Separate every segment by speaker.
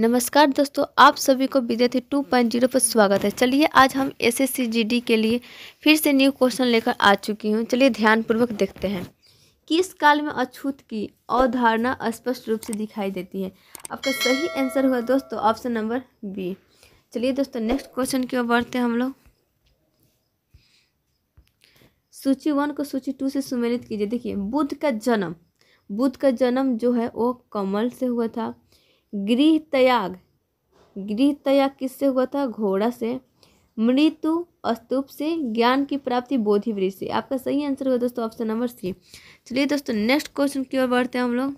Speaker 1: नमस्कार दोस्तों आप सभी को विद्यार्थी 2.0 पर स्वागत है चलिए आज हम एस एस के लिए फिर से न्यू क्वेश्चन लेकर आ चुकी हूँ चलिए ध्यानपूर्वक देखते हैं किस काल में अछूत की अवधारणा स्पष्ट रूप से दिखाई देती है आपका सही आंसर हुआ दोस्तों ऑप्शन नंबर बी चलिए दोस्तों नेक्स्ट क्वेश्चन की ओर बढ़ते हैं हम लोग सूची वन को सूची टू से सुमेलित कीजिए देखिए बुद्ध का जन्म बुद्ध का जन्म जो है वो कमल से हुआ था गृह त्याग गृह त्याग किससे हुआ था घोड़ा से मृत्यु स्तूप से ज्ञान की प्राप्ति बोधि वृक्ष से आपका सही आंसर हुआ दोस्तों ऑप्शन नंबर सी चलिए दोस्तों नेक्स्ट क्वेश्चन की ओर बढ़ते हैं हम लोग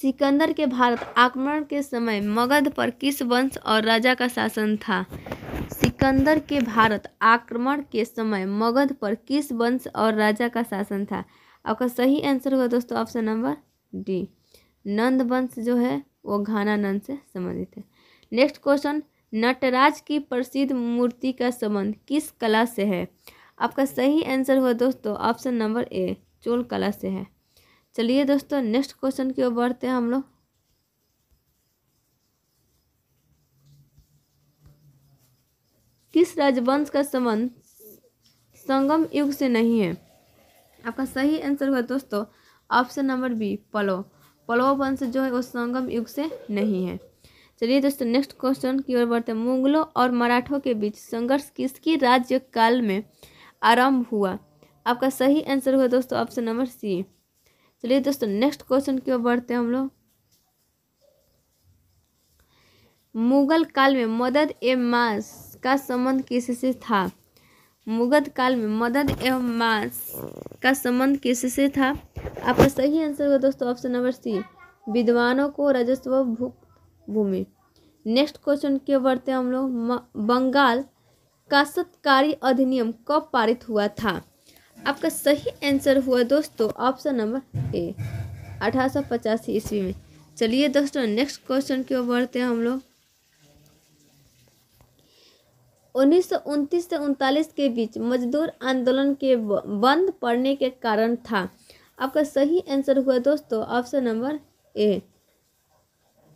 Speaker 1: सिकंदर के भारत आक्रमण के समय मगध पर किस वंश और राजा का शासन था सिकंदर के भारत आक्रमण के समय मगध पर किस वंश और राजा का शासन था आपका सही आंसर होगा दोस्तों ऑप्शन नंबर डी नंद वंश जो है वो घाना नंद से संबंधित है नेक्स्ट क्वेश्चन नटराज की प्रसिद्ध मूर्ति का संबंध किस कला से है आपका सही आंसर हुआ दोस्तों ऑप्शन नंबर ए चोल कला से है चलिए दोस्तों नेक्स्ट क्वेश्चन की ओर बढ़ते हैं हम लोग किस राजवंश का संबंध संगम युग से नहीं है आपका सही आंसर हुआ दोस्तों ऑप्शन नंबर बी पलो पलो वंश जो है वो संगम युग से नहीं है चलिए दोस्तों नेक्स्ट क्वेश्चन की ओर बढ़ते मुगलों और मराठों के बीच संघर्ष किसकी राज्य काल में आरंभ हुआ आपका सही आंसर हुआ दोस्तों ऑप्शन नंबर सी चलिए दोस्तों नेक्स्ट क्वेश्चन की ओर बढ़ते हैं हम लोग मुगल काल में मदद एवं मास का संबंध किससे था मुगल काल में मदद एवं मास का संबंध किससे था आपका सही आंसर होगा दोस्तों ऑप्शन नंबर सी विद्वानों को राजस्व भूमि नेक्स्ट क्वेश्चन के बढ़ते हम लोग बंगाल का सत्कारी अधिनियम कब पारित हुआ था आपका सही आंसर हुआ दोस्तों ऑप्शन नंबर ए अठारह ईस्वी में चलिए दोस्तों नेक्स्ट क्वेश्चन की ओर बढ़ते हैं हम लोग उन्नीस से उनतालीस के बीच मजदूर आंदोलन के बंद पड़ने के कारण था आपका सही आंसर हुआ दोस्तों ऑप्शन नंबर ए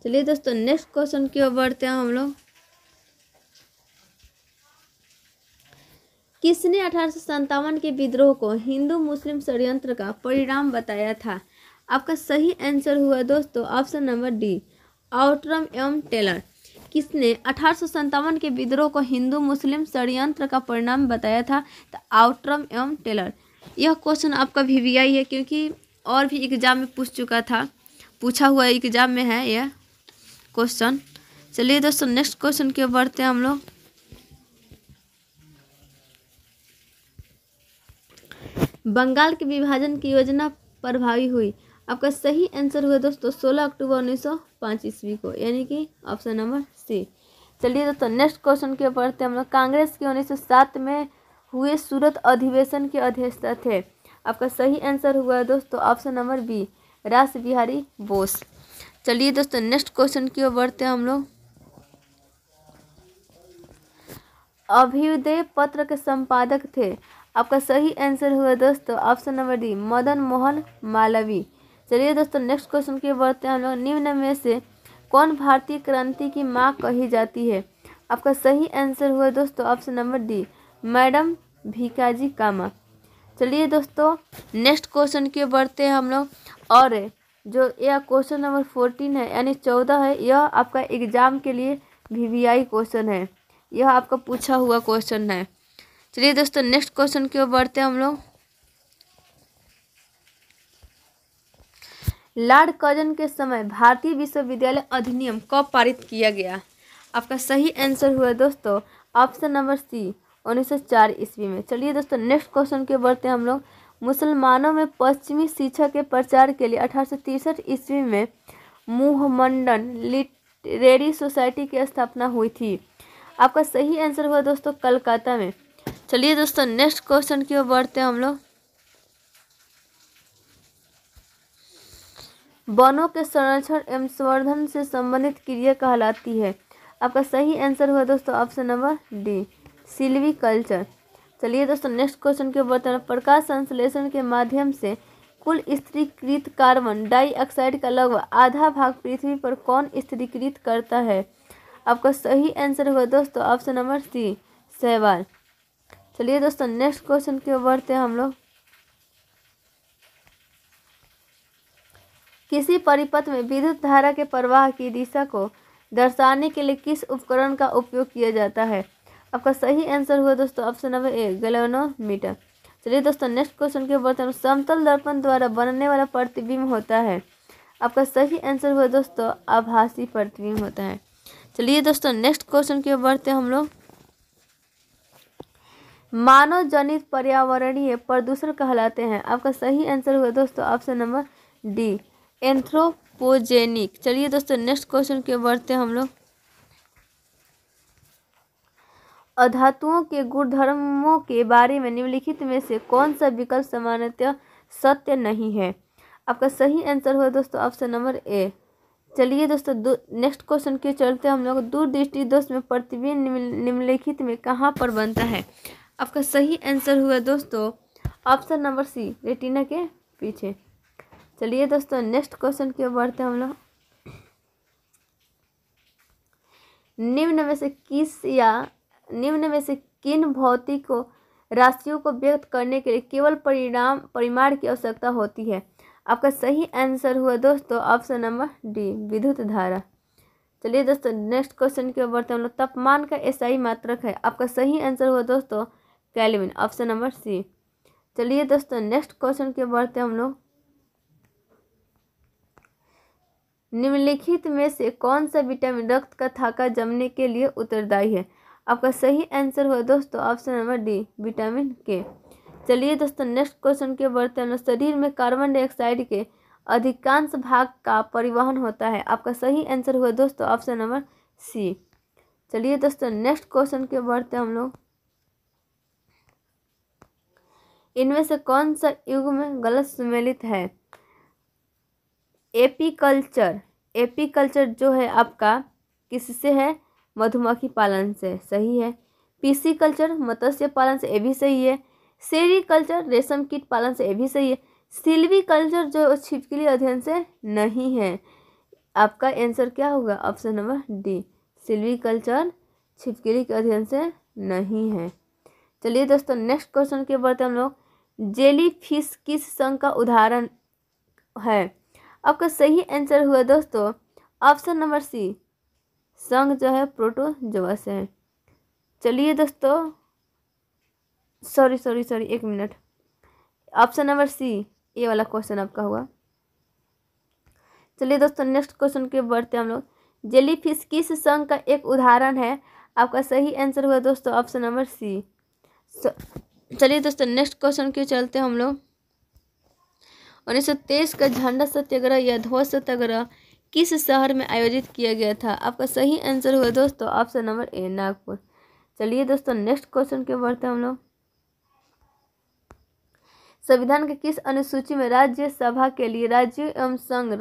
Speaker 1: चलिए दोस्तों नेक्स्ट क्वेश्चन की ओर बढ़ते हैं हम लोग किसने अठारह के विद्रोह को हिंदू मुस्लिम षडयंत्र का परिणाम बताया था आपका सही आंसर हुआ दोस्तों ऑप्शन नंबर डी आउटरम एवं टेलर किसने अठारह के विद्रोह को हिंदू मुस्लिम षडयंत्र का परिणाम बताया था तो आउट्रम एवं टेलर यह क्वेश्चन आपका वी वी आई है क्योंकि और भी एग्जाम में पूछ चुका था पूछा हुआ एग्जाम में है यह क्वेश्चन चलिए दोस्तों नेक्स्ट क्वेश्चन की बढ़ते हैं हम लोग बंगाल के विभाजन की योजना प्रभावी हुई आपका सही आंसर हुआ दोस्तों सोलह अक्टूबर उन्नीस सौ पाँच ईस्वी को यानी कि ऑप्शन नंबर सी चलिए दोस्तों नेक्स्ट क्वेश्चन के ऊपर हैं हम लोग कांग्रेस के उन्नीस सौ सात में हुए सूरत अधिवेशन के अध्यक्षता थे आपका सही आंसर हुआ दोस्तों ऑप्शन नंबर बी रास बिहारी बोस चलिए दोस्तों नेक्स्ट क्वेश्चन की ओर बढ़ते हैं हम लोग अभ्युदय पत्र के संपादक थे आपका सही आंसर हुआ दोस्तों option number D Madan Mohan Malviya चलिए दोस्तों नेक्स्ट क्वेश्चन की बढ़ते हैं हम लोग निम्न में से कौन भारतीय क्रांति की माँ कही जाती है आपका सही आंसर हुआ दोस्तों option number D madam Bhikaji Cama चलिए दोस्तों नेक्स्ट क्वेश्चन की बढ़ते हैं हम लोग और जो यह क्वेश्चन नंबर फोर्टीन है यानी चौदह है यह आपका एग्जाम के लिए वी क्वेश्चन है यह आपका पूछा हुआ क्वेश्चन है चलिए दोस्तों नेक्स्ट क्वेश्चन की ओर बढ़ते हैं हम लोग लॉर्ड कर्जन के समय भारतीय विश्वविद्यालय अधिनियम कब पारित किया गया आपका सही आंसर हुआ दोस्तों ऑप्शन नंबर सी उन्नीस सौ चार ईस्वी में चलिए दोस्तों नेक्स्ट क्वेश्चन के बढ़ते हम लोग मुसलमानों में पश्चिमी शिक्षा के प्रचार के लिए अठारह ईस्वी में मुहमंडन लिटरेरी सोसाइटी की स्थापना हुई थी आपका सही आंसर हुआ दोस्तों कलकाता में चलिए दोस्तों नेक्स्ट क्वेश्चन की ओर बढ़ते हैं हम लोग वनों के संरक्षण एवं संवर्धन से संबंधित क्रिया कहलाती है आपका सही आंसर हुआ दोस्तों option number D silviculture चलिए दोस्तों नेक्स्ट क्वेश्चन के बर्तन प्रकाश संश्लेषण के माध्यम से कुल स्त्रीकृत कार्बन डाइऑक्साइड का लगभग आधा भाग पृथ्वी पर कौन स्त्रीकृत करता है आपका सही आंसर हुआ दोस्तों ऑप्शन नंबर सी सहवाल चलिए दोस्तों नेक्स्ट क्वेश्चन के बढ़ते हम लोग किसी परिपथ में विद्युत धारा के प्रवाह की दिशा को दर्शाने के लिए किस उपकरण का उपयोग किया जाता है आपका सही आंसर हुआ दोस्तों ऑप्शन नंबर ए गैलोनोमीटर चलिए दोस्तों नेक्स्ट क्वेश्चन के बढ़ते हैं समतल दर्पण द्वारा बनने वाला प्रतिबिंब होता है आपका सही आंसर हुआ दोस्तों आभासी प्रतिबिंब होता है चलिए दोस्तों नेक्स्ट क्वेश्चन की ओर बढ़ते हम लोग मानव जनित पर्यावरणीय प्रदूषण कहलाते हैं आपका सही आंसर हुआ दोस्तों ऑप्शन नंबर डी एंथ्रोपोजेनिक चलिए दोस्तों नेक्स्ट क्वेश्चन के बढ़ते हम लोग अधातुओं के गुणधर्मों के बारे में निम्नलिखित में से कौन सा विकल्प सामान्यतः सत्य नहीं है आपका सही आंसर हुआ दोस्तों ऑप्शन नंबर ए चलिए दोस्तों नेक्स्ट क्वेश्चन के चलते हम लोग दूरदृष्टि दोष में प्रतिबिंब निम्नलिखित में कहाँ पर बनता है आपका सही आंसर हुआ दोस्तों ऑप्शन नंबर सी रेटिना के पीछे चलिए दोस्तों नेक्स्ट क्वेश्चन की ओर बढ़ते हैं हम लोग निम्न में से किस या निम्न में से किन भौतिक राशियों को व्यक्त करने के लिए केवल परिणाम परिमाण की आवश्यकता होती है आपका सही आंसर हुआ दोस्तों ऑप्शन नंबर डी विद्युत धारा चलिए दोस्तों नेक्स्ट क्वेश्चन की ओर बढ़ते हम लोग तापमान का ही मात्रक है आपका सही आंसर हुआ दोस्तों कैलविन ऑप्शन नंबर सी चलिए दोस्तों नेक्स्ट क्वेश्चन की ओर बढ़ते हम लोग निम्नलिखित में से कौन सा विटामिन रक्त का थाका जमने के लिए उत्तरदायी है आपका सही आंसर हुआ दोस्तों ऑप्शन नंबर डी विटामिन के चलिए दोस्तों नेक्स्ट क्वेश्चन के बढ़ते हैं शरीर में कार्बन डाइऑक्साइड के अधिकांश भाग का परिवहन होता है आपका सही आंसर हुआ दोस्तों ऑप्शन नंबर सी चलिए दोस्तों नेक्स्ट क्वेश्चन के बढ़ते हैं हम लोग इनमें से कौन सा युग में गलत सुमेलित है एपीकल्चर एपीकल्चर जो है आपका किससे है मधुमक्खी पालन से सही है पीसी कल्चर मत्स्य पालन से ये भी सही है कल्चर रेशम कीट पालन से ये भी सही है सिल्वी कल्चर जो छिपकली अध्ययन से नहीं है आपका आंसर क्या होगा option number D silviculture छिपकली के अध्ययन से नहीं है चलिए दोस्तों नेक्स्ट क्वेश्चन के बढ़ते हम लोग जेली फिश किस संघ का उदाहरण है आपका सही आंसर हुआ दोस्तों ऑप्शन नंबर सी संघ जो है प्रोटोजोअस है चलिए दोस्तों सॉरी सॉरी सॉरी एक मिनट ऑप्शन नंबर सी ये वाला क्वेश्चन आपका हुआ चलिए दोस्तों नेक्स्ट क्वेश्चन के बढ़ते हम लोग जेलीफिश किस संघ का एक उदाहरण है आपका सही आंसर हुआ दोस्तों ऑप्शन नंबर सी चलिए दोस्तों नेक्स्ट क्वेश्चन के चलते हम लोग उन्नीस सौ तेईस का झंडा सत्याग्रह या ध्वज सत्याग्रह किस शहर में आयोजित किया गया था आपका सही आंसर हुआ दोस्तों ऑप्शन नंबर ए नागपुर चलिए दोस्तों नेक्स्ट क्वेश्चन के बढ़ते हम लोग संविधान के किस अनुसूची में राज्य सभा के लिए राज्य एवं संघ